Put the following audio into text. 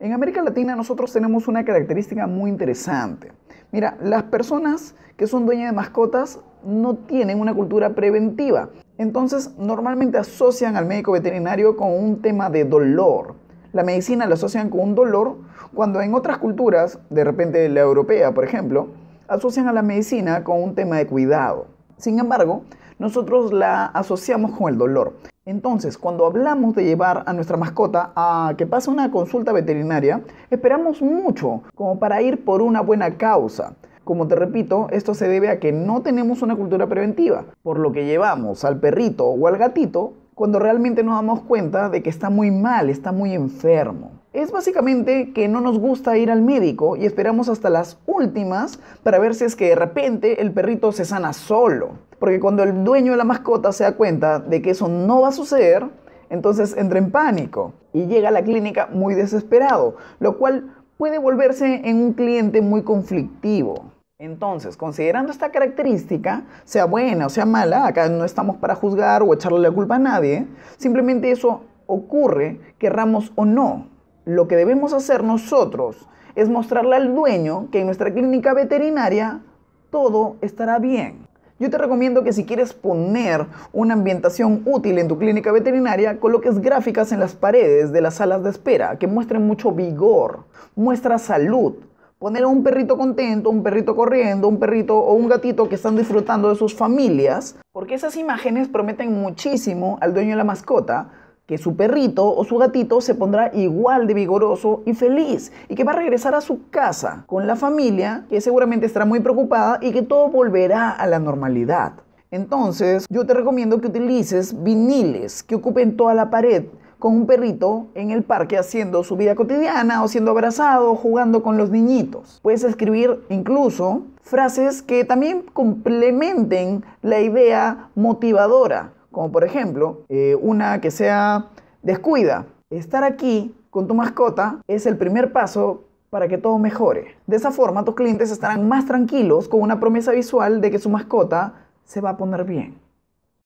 En América Latina nosotros tenemos una característica muy interesante. Mira, las personas que son dueñas de mascotas no tienen una cultura preventiva. Entonces, normalmente asocian al médico veterinario con un tema de dolor. La medicina la asocian con un dolor cuando en otras culturas, de repente la europea, por ejemplo, asocian a la medicina con un tema de cuidado. Sin embargo, nosotros la asociamos con el dolor. Entonces, cuando hablamos de llevar a nuestra mascota a que pase una consulta veterinaria, esperamos mucho como para ir por una buena causa. Como te repito, esto se debe a que no tenemos una cultura preventiva, por lo que llevamos al perrito o al gatito cuando realmente nos damos cuenta de que está muy mal, está muy enfermo es básicamente que no nos gusta ir al médico y esperamos hasta las últimas para ver si es que de repente el perrito se sana solo. Porque cuando el dueño de la mascota se da cuenta de que eso no va a suceder, entonces entra en pánico y llega a la clínica muy desesperado, lo cual puede volverse en un cliente muy conflictivo. Entonces, considerando esta característica, sea buena o sea mala, acá no estamos para juzgar o echarle la culpa a nadie, simplemente eso ocurre, querramos o no lo que debemos hacer nosotros es mostrarle al dueño que en nuestra clínica veterinaria todo estará bien. Yo te recomiendo que si quieres poner una ambientación útil en tu clínica veterinaria, coloques gráficas en las paredes de las salas de espera que muestren mucho vigor, muestra salud. Poner a un perrito contento, un perrito corriendo, un perrito o un gatito que están disfrutando de sus familias, porque esas imágenes prometen muchísimo al dueño de la mascota que su perrito o su gatito se pondrá igual de vigoroso y feliz y que va a regresar a su casa con la familia que seguramente estará muy preocupada y que todo volverá a la normalidad. Entonces yo te recomiendo que utilices viniles que ocupen toda la pared con un perrito en el parque haciendo su vida cotidiana o siendo abrazado, jugando con los niñitos. Puedes escribir incluso frases que también complementen la idea motivadora como por ejemplo eh, una que sea descuida. Estar aquí con tu mascota es el primer paso para que todo mejore. De esa forma tus clientes estarán más tranquilos con una promesa visual de que su mascota se va a poner bien.